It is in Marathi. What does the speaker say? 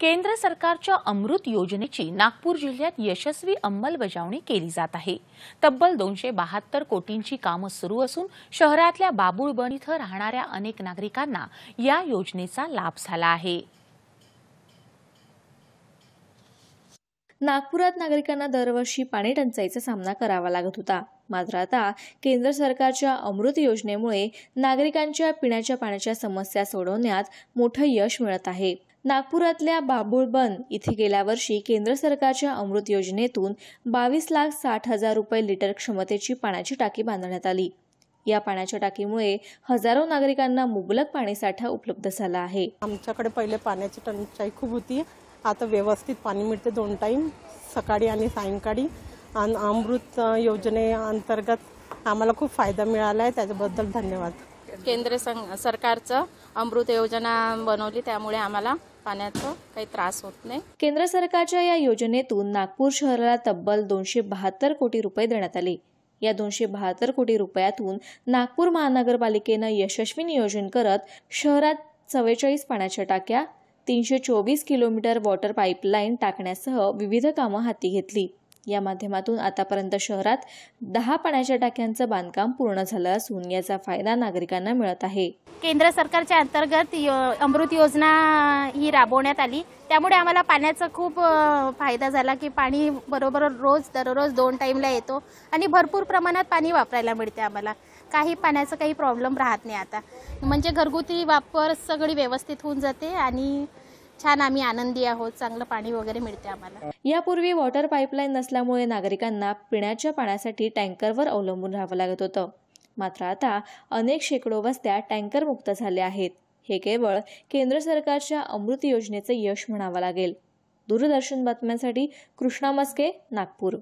केंद्र सरकारच्या अमृत योजनेची नागपूर जिल्ह्यात यशस्वी अंमलबजावणी केली जात आहे तब्बल दोनशे बहात्तर कोटींची कामं सुरू असून शहरातल्या बाबुळबण इथं राहणाऱ्या अनेक नागरिकांना या योजनेचा लाभ झाला आहे नागपुरात नागरिकांना दरवर्षी पाणी टंचाईचा सामना करावा लागत होता मात्र आता केंद्र सरकारच्या अमृत योजनेमुळे नागरिकांच्या पिण्याच्या पाण्याच्या समस्या सोडवण्यात मोठं यश मिळत आहे नागपुरातल्या बन इथे गेल्या वर्षी केंद्र सरकारच्या अमृत योजनेतून बावीस लाख साठ हजार रुपये लिटर क्षमतेची पाण्याची टाकी बांधण्यात आली या पाण्याच्या टाकीमुळे हजारो नागरिकांना मुबलक पाणीसाठा उपलब्ध झाला आहे आमच्याकडे पहिले पाण्याची टंचाई खूप होती आता व्यवस्थित पाणी मिळते दोन टाईम सकाळी आणि सायंकाळी आणि अमृत योजनेअंतर्गत आम्हाला खूप फायदा मिळाला आहे त्याच्याबद्दल धन्यवाद केंद्र सरकारचं अमृत योजना बनवली त्यामुळे आम्हाला पाण्याचा काही त्रास होत नाही केंद्र सरकारच्या या योजनेतून नागपूर शहराला तब्बल दोनशे बहात्तर कोटी रुपये देण्यात आले या दोनशे बहात्तर कोटी रुपयातून नागपूर महानगरपालिकेनं यशस्वी नियोजन करत शहरात चव्वेचाळीस पाण्याच्या टाक्या तीनशे चोवीस किलोमीटर वॉटर पाईपलाईन टाकण्यासह विविध कामं हाती घेतली या माध्यमातून आतापर्यंत शहरात दहा पाण्याच्या टाक्यांचं बांधकाम पूर्ण झालं असून याचा फायदा नागरिकांना मिळत आहे केंद्र सरकारच्या अंतर्गत अमृत योजना ही राबवण्यात आली त्यामुळे आम्हाला पाण्याचा खूप फायदा झाला की पाणी बरोबर रोज दररोज दोन टाईमला येतो आणि भरपूर प्रमाणात पाणी वापरायला मिळते आम्हाला काही पाण्याचा काही प्रॉब्लेम राहत नाही आता म्हणजे घरगुती वापर सगळी व्यवस्थित होऊन जाते आणि छान आम्ही आनंदी आहोत चांगलं पाणी वगैरे मिळते आम्हाला यापूर्वी वॉटर पाईपलाईन नसल्यामुळे नागरिकांना पिण्याच्या पाण्यासाठी टँकरवर अवलंबून राहावं लागत होतं मात्र आता अनेक शेकडो वस्त्या टँकरमुक्त झाल्या आहेत हे केवळ केंद्र सरकारच्या अमृत योजनेचं यश म्हणावं लागेल दूरदर्शन बातम्यांसाठी कृष्णा मस्के नागपूर